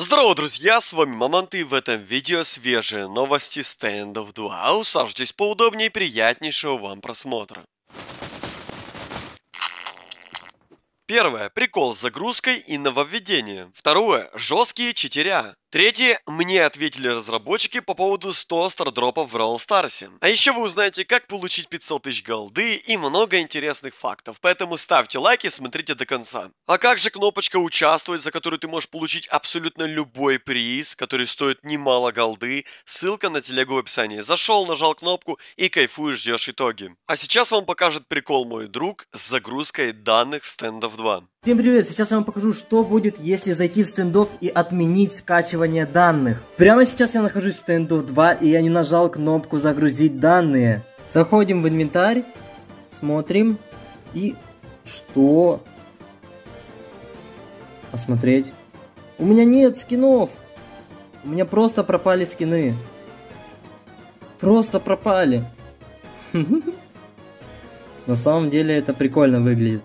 Здорово, друзья, с вами Мамонт и в этом видео свежие новости Stand of 2. Усаживайтесь поудобнее и приятнейшего вам просмотра. Первое. Прикол с загрузкой и нововведением. Второе. Жесткие читеря. Третье, мне ответили разработчики по поводу 100 стардропов в Brawl Stars. А еще вы узнаете, как получить 500 тысяч голды и много интересных фактов, поэтому ставьте лайки и смотрите до конца. А как же кнопочка «Участвовать», за которую ты можешь получить абсолютно любой приз, который стоит немало голды, ссылка на телегу в описании. Зашел, нажал кнопку и кайфуешь, ждешь итоги. А сейчас вам покажет прикол мой друг с загрузкой данных в стендов 2. Всем привет! Сейчас я вам покажу, что будет, если зайти в стендов и отменить скачивание данных. Прямо сейчас я нахожусь в стендов 2 и я не нажал кнопку загрузить данные. Заходим в инвентарь, смотрим и что? Посмотреть. У меня нет скинов. У меня просто пропали скины. Просто пропали. На самом деле это прикольно выглядит.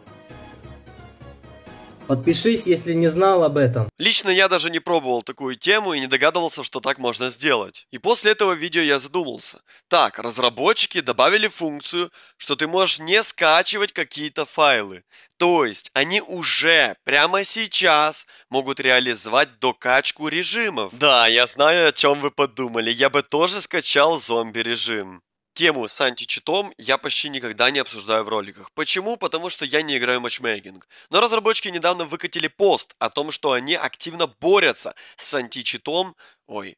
Подпишись, если не знал об этом. Лично я даже не пробовал такую тему и не догадывался, что так можно сделать. И после этого видео я задумался. Так, разработчики добавили функцию, что ты можешь не скачивать какие-то файлы. То есть они уже прямо сейчас могут реализовать докачку режимов. Да, я знаю, о чем вы подумали. Я бы тоже скачал зомби режим тему с античитом я почти никогда не обсуждаю в роликах. Почему? Потому что я не играю в матчмейкинг. Но разработчики недавно выкатили пост о том, что они активно борются с античитом, ой,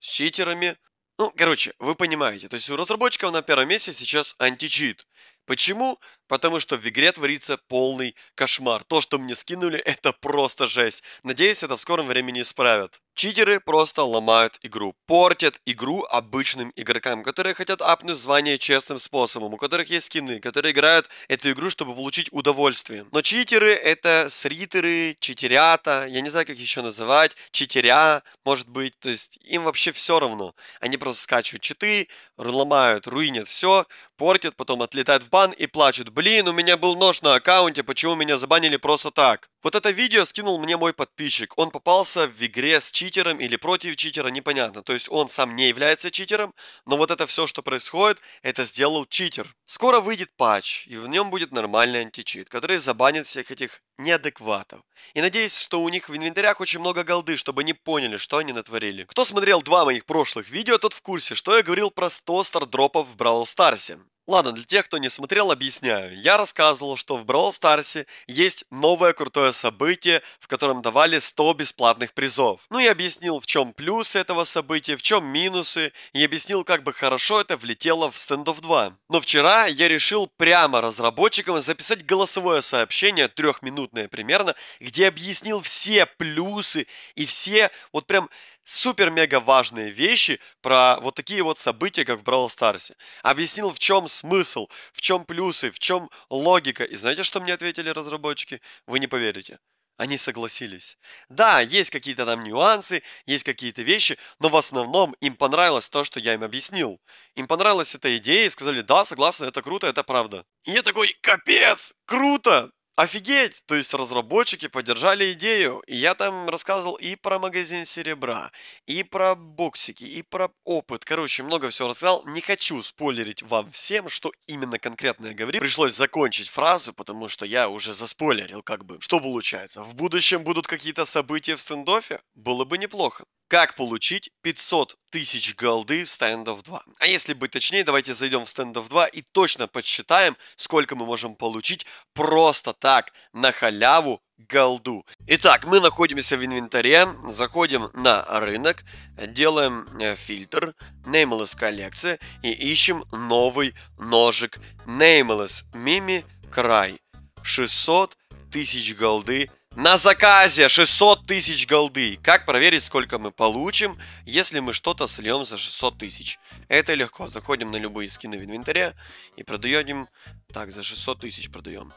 с читерами. Ну, короче, вы понимаете. То есть у разработчиков на первом месте сейчас античит. Почему? Потому что в игре творится полный кошмар. То, что мне скинули, это просто жесть. Надеюсь, это в скором времени исправят. Читеры просто ломают игру, портят игру обычным игрокам, которые хотят апнуть звание честным способом, у которых есть скины, которые играют эту игру, чтобы получить удовольствие. Но читеры это сритеры, читерята, я не знаю, как еще называть, читеря, может быть, то есть им вообще все равно. Они просто скачивают читы, ломают, руинят все, портят, потом отлетают в бан и плачут. Блин, у меня был нож на аккаунте, почему меня забанили просто так? Вот это видео скинул мне мой подписчик. Он попался в игре с читерами читером или против читера, непонятно. То есть он сам не является читером, но вот это все, что происходит, это сделал читер. Скоро выйдет патч, и в нем будет нормальный античит, который забанит всех этих неадекватов. И надеюсь, что у них в инвентарях очень много голды, чтобы не поняли, что они натворили. Кто смотрел два моих прошлых видео, тот в курсе, что я говорил про 100 стардропов в Бравл Старсе. Ладно, для тех, кто не смотрел, объясняю. Я рассказывал, что в Brawl Старсе есть новое крутое событие, в котором давали 100 бесплатных призов. Ну и объяснил, в чем плюсы этого события, в чем минусы, и объяснил, как бы хорошо это влетело в Stand of 2. Но вчера я решил прямо разработчикам записать голосовое сообщение, трехминутное примерно, где объяснил все плюсы и все вот прям супер-мега важные вещи про вот такие вот события, как в Бравл Старсе. Объяснил, в чем смысл, в чем плюсы, в чем логика. И знаете, что мне ответили разработчики? Вы не поверите. Они согласились. Да, есть какие-то там нюансы, есть какие-то вещи, но в основном им понравилось то, что я им объяснил. Им понравилась эта идея и сказали, да, согласны, это круто, это правда. И я такой, капец, круто, Офигеть! То есть разработчики поддержали идею. И я там рассказывал и про магазин серебра, и про боксики, и про опыт. Короче, много всего рассказал. Не хочу спойлерить вам всем, что именно конкретно я говорил. Пришлось закончить фразу, потому что я уже заспойлерил как бы. Что получается? В будущем будут какие-то события в стендофе? Было бы неплохо. Как получить 500 тысяч голды в стендов 2? А если быть точнее, давайте зайдем в стендов 2 и точно подсчитаем, сколько мы можем получить просто так, на халяву, голду. Итак, мы находимся в инвентаре, заходим на рынок, делаем э, фильтр, Nameless коллекция и ищем новый ножик Nameless Mimi Край. 600 тысяч голды на заказе 600 тысяч голды. Как проверить, сколько мы получим, если мы что-то сольем за 600 тысяч? Это легко. Заходим на любые скины в инвентаре и продаем Так, за 600 тысяч продаем.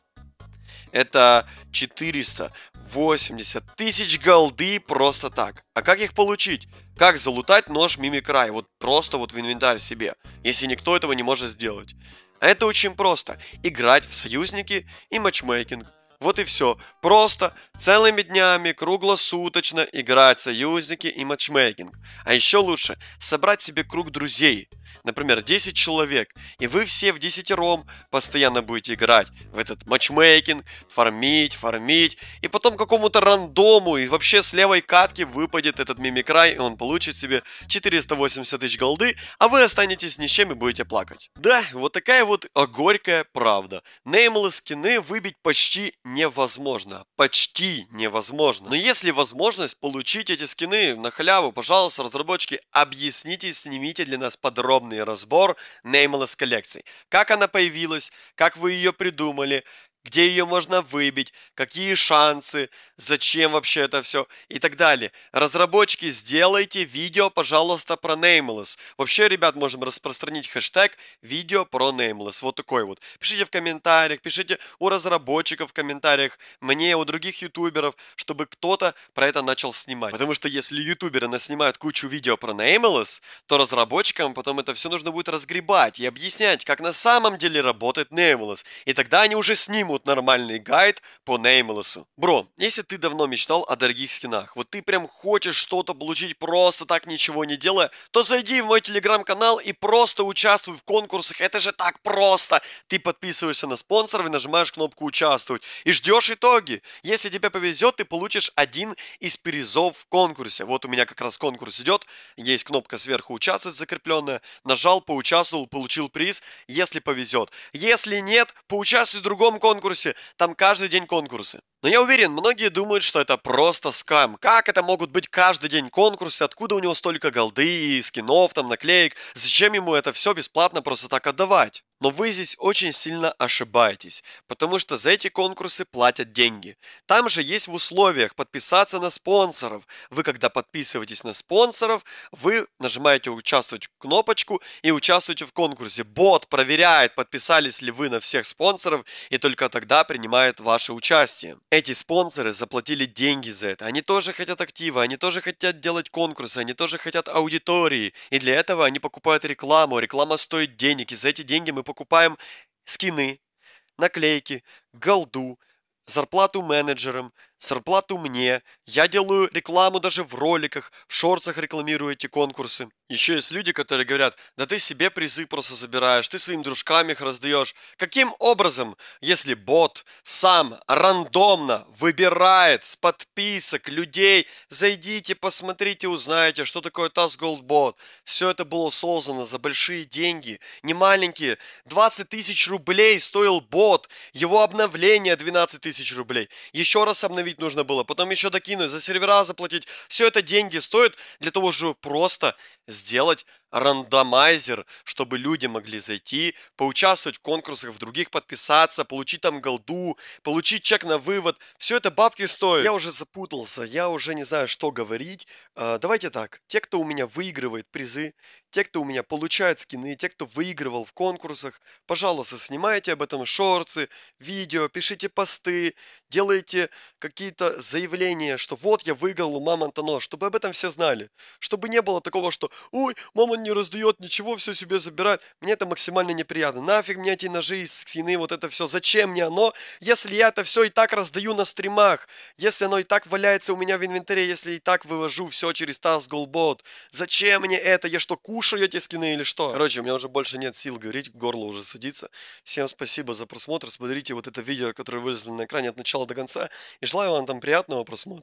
Это 480 тысяч голды просто так. А как их получить? Как залутать нож мимикрай? Вот просто вот в инвентарь себе, если никто этого не может сделать. А это очень просто. Играть в союзники и матчмейкинг. Вот и все. Просто целыми днями, круглосуточно играть союзники и матчмейкинг. А еще лучше собрать себе круг друзей. Например, 10 человек. И вы все в десятером постоянно будете играть в этот матчмейкинг, фармить, фармить. И потом какому-то рандому и вообще с левой катки выпадет этот мимикрай, и он получит себе 480 тысяч голды, а вы останетесь ни с чем и будете плакать. Да, вот такая вот горькая правда. Неймлы скины выбить почти невозможно. Почти невозможно. Но если возможность получить эти скины на халяву, пожалуйста, разработчики, объясните и снимите для нас подробный разбор Nameless коллекции. Как она появилась, как вы ее придумали, где ее можно выбить, какие шансы, зачем вообще это все и так далее. Разработчики, сделайте видео, пожалуйста, про Nameless. Вообще, ребят, можем распространить хэштег видео про Nameless. Вот такой вот. Пишите в комментариях, пишите у разработчиков в комментариях, мне, у других ютуберов, чтобы кто-то про это начал снимать. Потому что если ютуберы наснимают кучу видео про Nameless, то разработчикам потом это все нужно будет разгребать и объяснять, как на самом деле работает Nameless. И тогда они уже снимут примут нормальный гайд по Неймлесу. Бро, если ты давно мечтал о дорогих скинах, вот ты прям хочешь что-то получить просто так ничего не делая, то зайди в мой телеграм-канал и просто участвуй в конкурсах. Это же так просто. Ты подписываешься на спонсоров и нажимаешь кнопку «Участвовать» и ждешь итоги. Если тебе повезет, ты получишь один из призов в конкурсе. Вот у меня как раз конкурс идет. Есть кнопка сверху «Участвовать» закрепленная. Нажал, поучаствовал, получил приз, если повезет. Если нет, поучаствуй в другом конкурсе конкурсе, там каждый день конкурсы. Но я уверен, многие думают, что это просто скам. Как это могут быть каждый день конкурсы, откуда у него столько голды, скинов, там, наклеек? Зачем ему это все бесплатно просто так отдавать? Но вы здесь очень сильно ошибаетесь, потому что за эти конкурсы платят деньги. Там же есть в условиях подписаться на спонсоров. Вы когда подписываетесь на спонсоров, вы нажимаете «Участвовать» кнопочку и участвуете в конкурсе. Бот проверяет, подписались ли вы на всех спонсоров и только тогда принимает ваше участие. Эти спонсоры заплатили деньги за это. Они тоже хотят актива, они тоже хотят делать конкурсы, они тоже хотят аудитории. И для этого они покупают рекламу. Реклама стоит денег, и за эти деньги мы покупаем скины, наклейки, голду, зарплату менеджерам, Зарплату мне. Я делаю рекламу даже в роликах, в шорцах рекламирую эти конкурсы. Еще есть люди, которые говорят, да ты себе призы просто забираешь, ты своим дружкам их раздаешь. Каким образом, если бот сам рандомно выбирает с подписок людей, зайдите, посмотрите, узнаете, что такое Task Gold Bot. Все это было создано за большие деньги, не маленькие. 20 тысяч рублей стоил бот, его обновление 12 тысяч рублей. Еще раз обновить ловить нужно было, потом еще докинуть, за сервера заплатить. Все это деньги стоит для того, чтобы просто сделать рандомайзер, чтобы люди могли зайти, поучаствовать в конкурсах, в других подписаться, получить там голду, получить чек на вывод. Все это бабки стоит. Я уже запутался, я уже не знаю, что говорить. А, давайте так, те, кто у меня выигрывает призы, те, кто у меня получает скины, те, кто выигрывал в конкурсах, пожалуйста, снимайте об этом шорцы, видео, пишите посты, делайте какие-то заявления, что вот я выиграл у мамонта нож, чтобы об этом все знали. Чтобы не было такого, что «Ой, мама не раздает ничего, все себе забирает. Мне это максимально неприятно. Нафиг мне эти ножи из ксины, вот это все. Зачем мне оно, если я это все и так раздаю на стримах? Если оно и так валяется у меня в инвентаре, если и так вывожу все через Таз Голбот. Зачем мне это? Я что, кушаю эти скины или что? Короче, у меня уже больше нет сил говорить, горло уже садится. Всем спасибо за просмотр. Смотрите вот это видео, которое вылезло на экране от начала до конца. И желаю вам там приятного просмотра.